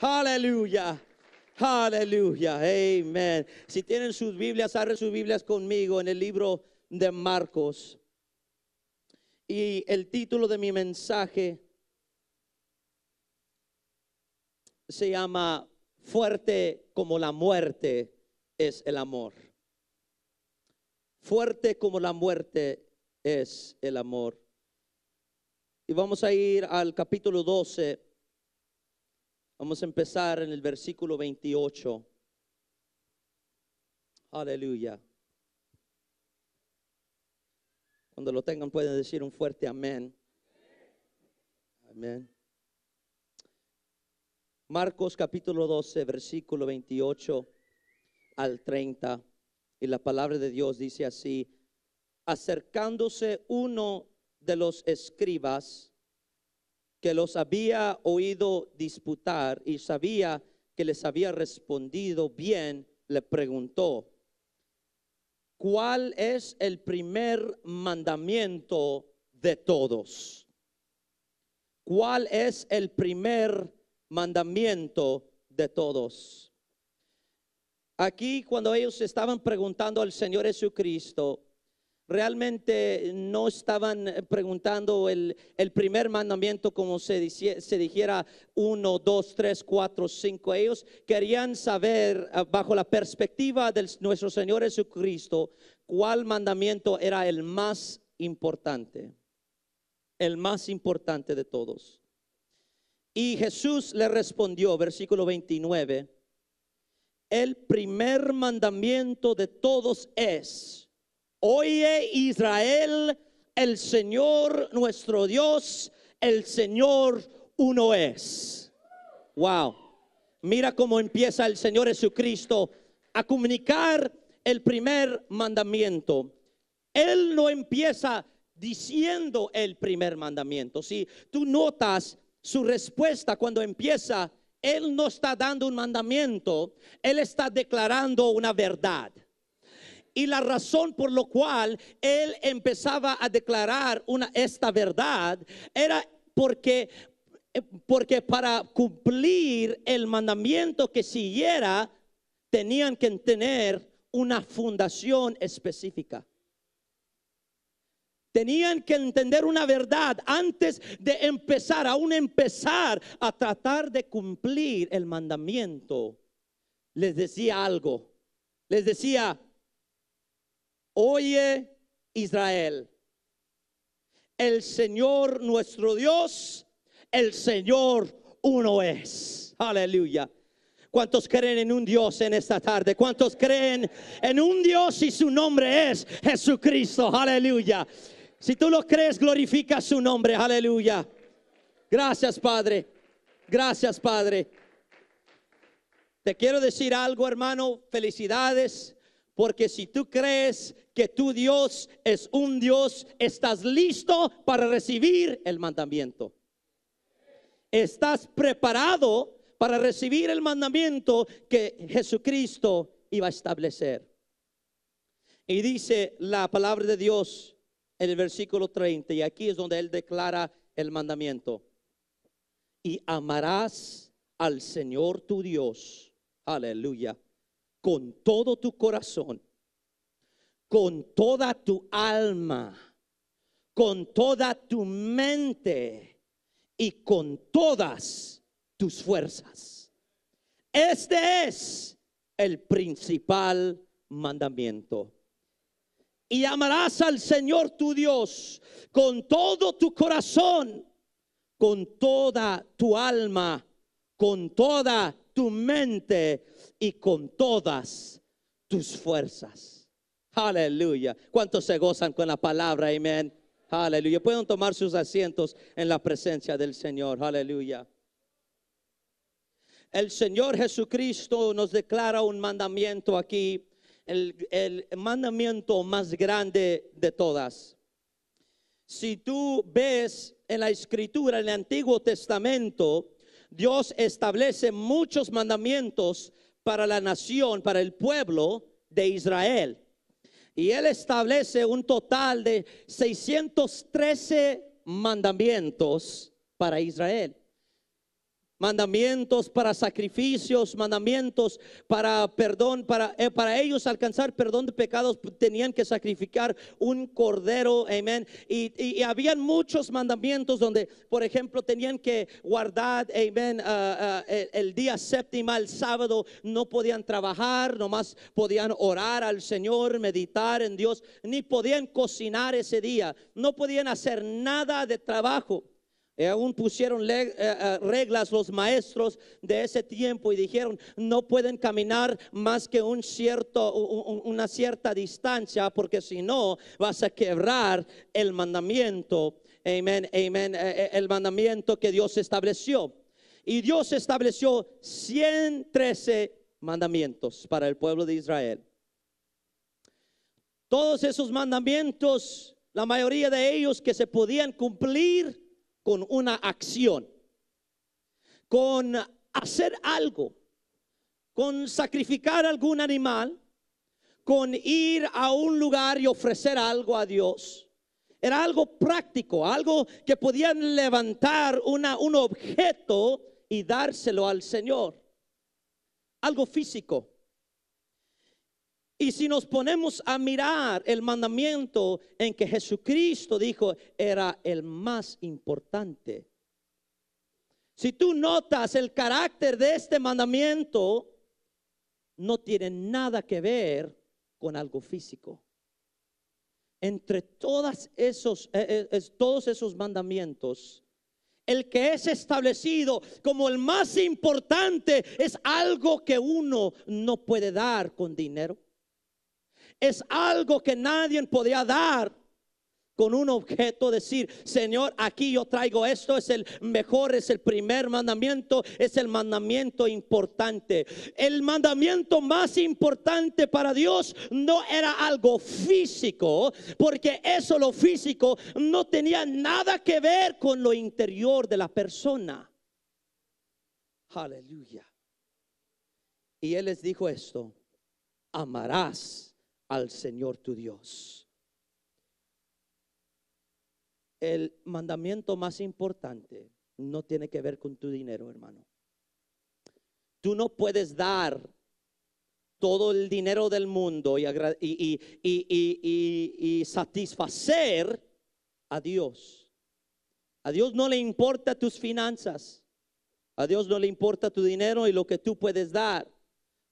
Aleluya. Aleluya. Amén. Si tienen sus Biblias, abren sus Biblias conmigo en el libro de Marcos. Y el título de mi mensaje se llama Fuerte como la muerte es el amor. Fuerte como la muerte es el amor. Y vamos a ir al capítulo 12 Vamos a empezar en el versículo 28. Aleluya. Cuando lo tengan pueden decir un fuerte amén. Amén. Marcos capítulo 12, versículo 28 al 30. Y la palabra de Dios dice así, acercándose uno de los escribas, que los había oído disputar y sabía que les había respondido bien, le preguntó, ¿cuál es el primer mandamiento de todos? ¿Cuál es el primer mandamiento de todos? Aquí cuando ellos estaban preguntando al Señor Jesucristo, realmente no estaban eh, preguntando el, primer mandamiento como se, se dijera uno, dos, tres, cuatro, cinco Ellos querían saber ah, bajo la perspectiva de nuestro Señor Jesucristo cuál mandamiento era el más importante, el más importante de todos. Y Jesús le respondió, versículo 29, el primer mandamiento de todos es, Oye Israel, el Señor nuestro Dios, el Señor uno es. Wow. Mira cómo empieza el Señor Jesucristo a comunicar el primer mandamiento. Él no empieza diciendo el primer mandamiento. Si tú notas su respuesta cuando empieza, Él no está dando un mandamiento, Él está declarando una verdad y la razón por lo cual él empezaba a declarar una, esta verdad era porque eh, porque para cumplir el mandamiento que siguiera tenían que tener una fundación específica. Tenían que entender una verdad antes de empezar, aún empezar a tratar de cumplir el mandamiento. Les decía algo. Les decía, Oye Israel, el Señor nuestro Dios, el Señor uno es. Aleluya. ¿Cuántos creen en un Dios en esta tarde? ¿Cuántos creen en un Dios y su nombre es Jesucristo? Aleluya. Si tú lo crees, glorifica su nombre. Aleluya. Gracias, Padre. Gracias, Padre. Te quiero decir algo, hermano. Felicidades. Porque si tú crees que tu Dios es un Dios, estás listo para recibir el mandamiento. Estás preparado para recibir el mandamiento que Jesucristo iba a establecer. Y dice la palabra de Dios en el versículo 30, y aquí es donde él declara el mandamiento. Y amarás al Señor tu Dios. Aleluya con todo tu corazón, con toda tu alma, con toda tu mente y con todas tus fuerzas. Este es el principal mandamiento. Y amarás al Señor tu Dios con todo tu corazón, con toda tu alma, con toda tu tu mente y con todas tus fuerzas. Aleluya. ¿Cuántos se gozan con la palabra? Amén. Aleluya. Pueden tomar sus asientos en la presencia del Señor. Aleluya. El Señor Jesucristo nos declara un mandamiento aquí, el, el mandamiento más grande de todas. Si tú ves en la escritura, en el Antiguo Testamento, Dios establece muchos mandamientos para la nación, para el pueblo de Israel. Y Él establece un total de 613 mandamientos para Israel mandamientos para sacrificios, mandamientos para perdón, para, eh, para ellos alcanzar perdón de pecados tenían que sacrificar un cordero, amén. Y, y, habían muchos mandamientos donde, por ejemplo, tenían que guardar, amén, ah, ah, el, día séptimo, el sábado, no podían trabajar, nomás podían orar al Señor, meditar en Dios, ni podían cocinar ese día, no podían hacer nada de trabajo. Eh, aún pusieron eh, eh, reglas los maestros de ese tiempo y dijeron, no pueden caminar más que un cierto, una cierta distancia porque si no vas a quebrar el mandamiento. Amén, amén, el mandamiento que Dios estableció. Y Dios estableció 113 mandamientos para el pueblo de Israel. Todos esos mandamientos, la mayoría de ellos que se podían cumplir, con una acción, con hacer algo, con sacrificar algún animal, con ir a un lugar y ofrecer algo a Dios. Era algo práctico, algo que podían levantar una, un objeto y dárselo al Señor. Algo físico. Y si nos ponemos a mirar el mandamiento en que Jesucristo dijo era el más importante. Si tú notas el carácter de este mandamiento, no tiene nada que ver con algo físico. Entre todas esos, eh, eh, todos esos mandamientos, el que es establecido como el más importante es algo que uno no puede dar con dinero es algo que nadie podía dar con un objeto, decir, Señor, aquí yo traigo esto, es el mejor, es el primer mandamiento, es el mandamiento importante. El mandamiento más importante para Dios no era algo físico, porque eso lo físico no tenía nada que ver con lo interior de la persona. Aleluya. Y Él les dijo esto, amarás al Señor tu Dios. El mandamiento más importante no tiene que ver con tu dinero, hermano. Tú no puedes dar todo el dinero del mundo y, satisfacer a Dios. A Dios no le importa tus finanzas. A Dios no le importa tu dinero y lo que tú puedes dar.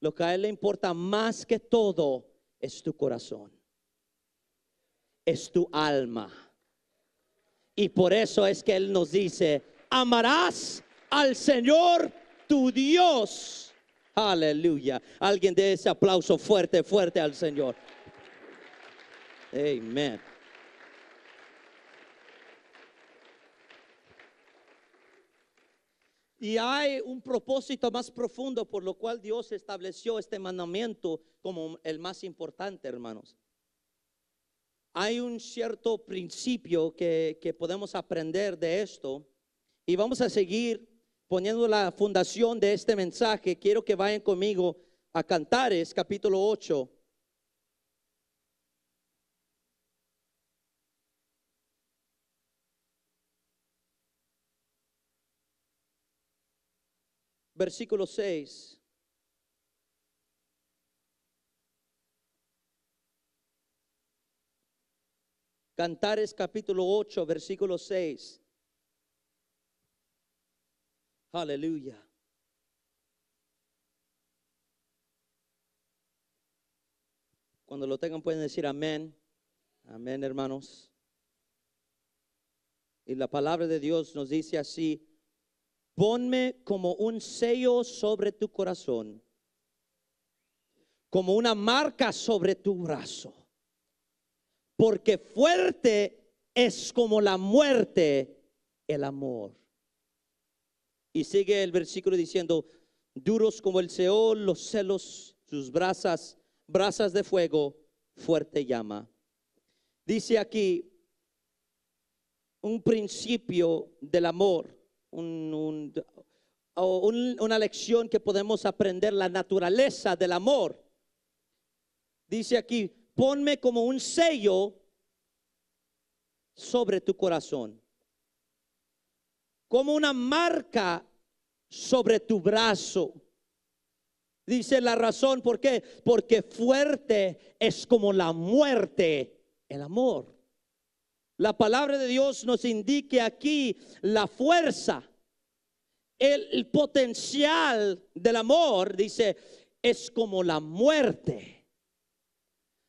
Lo que a Él le importa más que todo es tu corazón, es tu alma. Y por eso es que Él nos dice, amarás al Señor tu Dios. Aleluya. Alguien dé ese aplauso fuerte, fuerte al Señor. Amén. Y hay un propósito más profundo por lo cual Dios estableció este mandamiento como el más importante, hermanos. Hay un cierto principio que, podemos aprender de esto y vamos a seguir poniendo la fundación de este mensaje. Quiero que vayan conmigo a Cantares capítulo 8 versículo 6. Cantares capítulo 8, versículo 6. Aleluya. Cuando lo tengan pueden decir amén. Amén, hermanos. Y la palabra de Dios nos dice así, ponme como un sello sobre tu corazón, como una marca sobre tu brazo, porque fuerte es como la muerte el amor. Y sigue el versículo diciendo, duros como el Seol, los celos, sus brasas, brasas de fuego, fuerte llama. Dice aquí un principio del amor una lección que podemos aprender, la naturaleza del amor. Dice aquí, ponme como un sello sobre tu corazón, como una marca sobre tu brazo. Dice la razón, ¿por qué? Porque fuerte es como la muerte, el amor. La palabra de Dios nos indique aquí la fuerza, el, potencial del amor, dice, es como la muerte.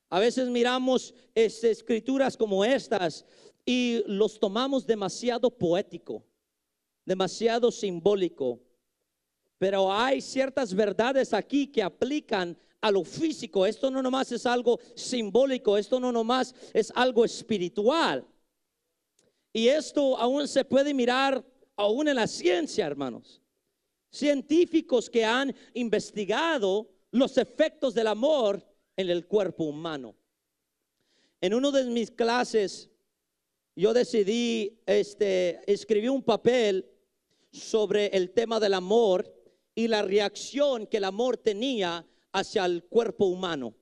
A veces miramos escrituras como estas y los tomamos demasiado poético, demasiado simbólico. Pero hay ciertas verdades aquí que aplican a lo físico. Esto no nomás es algo simbólico, esto no nomás es algo espiritual. Y esto aún se puede mirar aún en la ciencia, hermanos. Científicos que han investigado los efectos del amor en el cuerpo humano. En una de mis clases, yo decidí, este, escribí un papel sobre el tema del amor y la reacción que el amor tenía hacia el cuerpo humano.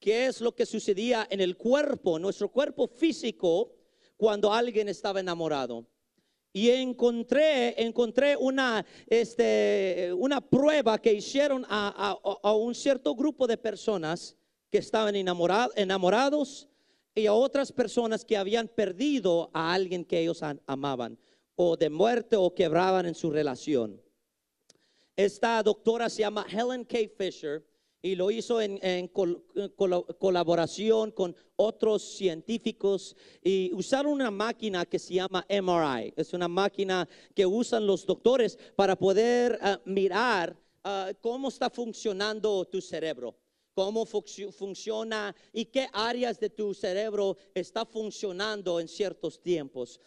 ¿Qué es lo que sucedía en el cuerpo, nuestro cuerpo físico, cuando alguien estaba enamorado. Y encontré, encontré una, este, una prueba que hicieron a, a, a, un cierto grupo de personas que estaban enamorados y a otras personas que habían perdido a alguien que ellos amaban o de muerte o quebraban en su relación. Esta doctora se llama Helen K. Fisher y lo hizo en, eh, colaboración con otros científicos y usaron una máquina que se llama MRI. Es una máquina que usan los doctores para poder eh, mirar eh, cómo está funcionando tu cerebro cómo funciona y qué áreas de tu cerebro está funcionando en ciertos tiempos.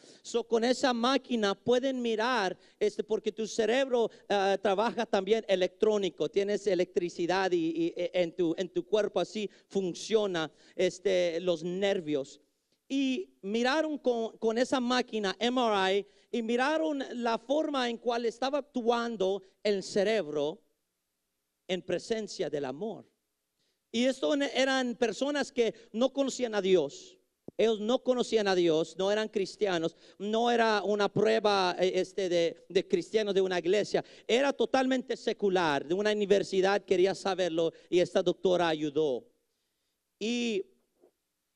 con esa máquina pueden mirar, este, porque tu cerebro eh, trabaja también electrónico, tienes electricidad y, eh, en, tu, cuerpo así funciona este, los nervios y miraron con, esa máquina MRI y miraron la forma en cual estaba actuando el cerebro en presencia del amor. Y esto eran personas que no conocían a Dios. Ellos no conocían a Dios, no eran cristianos, no era una prueba eh, este, de, cristianos de una iglesia, era totalmente secular, de una universidad quería saberlo y esta doctora ayudó. Y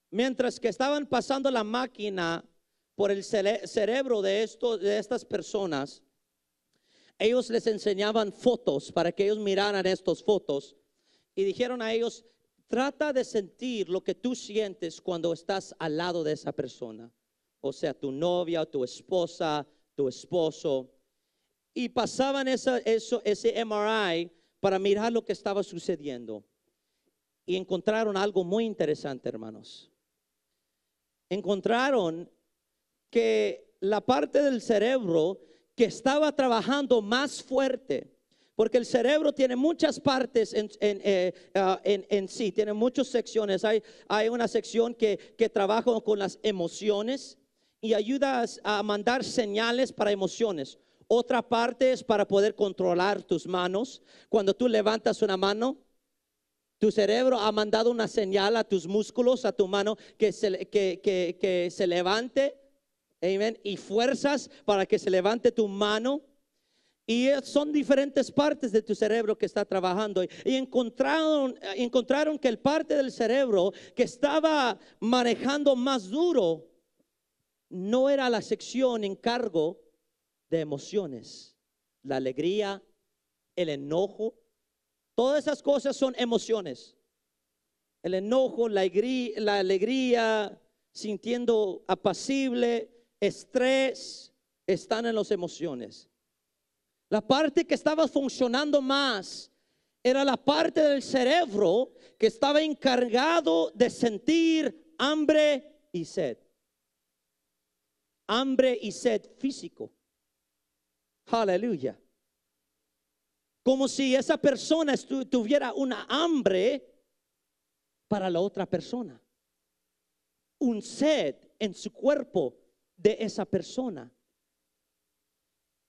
mientras que estaban pasando la máquina por el cerebro de, de estas personas, ellos les enseñaban fotos para que ellos miraran estas fotos y dijeron a ellos, trata de sentir lo que tú sientes cuando estás al lado de esa persona, o sea, tu novia, tu esposa, tu esposo. Y pasaban eso, ese MRI para mirar lo que estaba sucediendo. Y encontraron algo muy interesante, hermanos. Encontraron que la parte del cerebro que estaba trabajando más fuerte porque el cerebro tiene muchas partes en, eh, ah, sí, tiene muchas secciones. Hay, una sección que, trabaja con las emociones y ayuda a mandar señales para emociones. Otra parte es para poder controlar tus manos. Cuando tú levantas una mano, tu cerebro ha mandado una señal a tus músculos, a tu mano, que se, que se levante. Amen, y fuerzas para que se levante tu mano. Y son diferentes partes de tu cerebro que está trabajando. Y eh, encontraron, que el parte del cerebro que estaba manejando más duro no era la sección en cargo de emociones. La alegría, el enojo, todas esas cosas son emociones. El enojo, la la alegría sintiendo apacible, estrés, están en las emociones. La parte que estaba funcionando más era la parte del cerebro que estaba encargado de sentir hambre y sed. Hambre y sed físico. Aleluya. Como si esa persona tuviera una hambre para la otra persona. Un sed en su cuerpo de esa persona.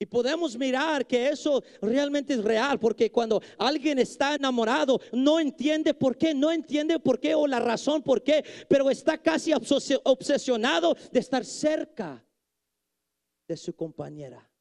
Y podemos mirar que eso realmente es real, porque cuando alguien está enamorado, no entiende por qué, no entiende por qué o la razón por qué, pero está casi obsesionado de estar cerca de su compañera.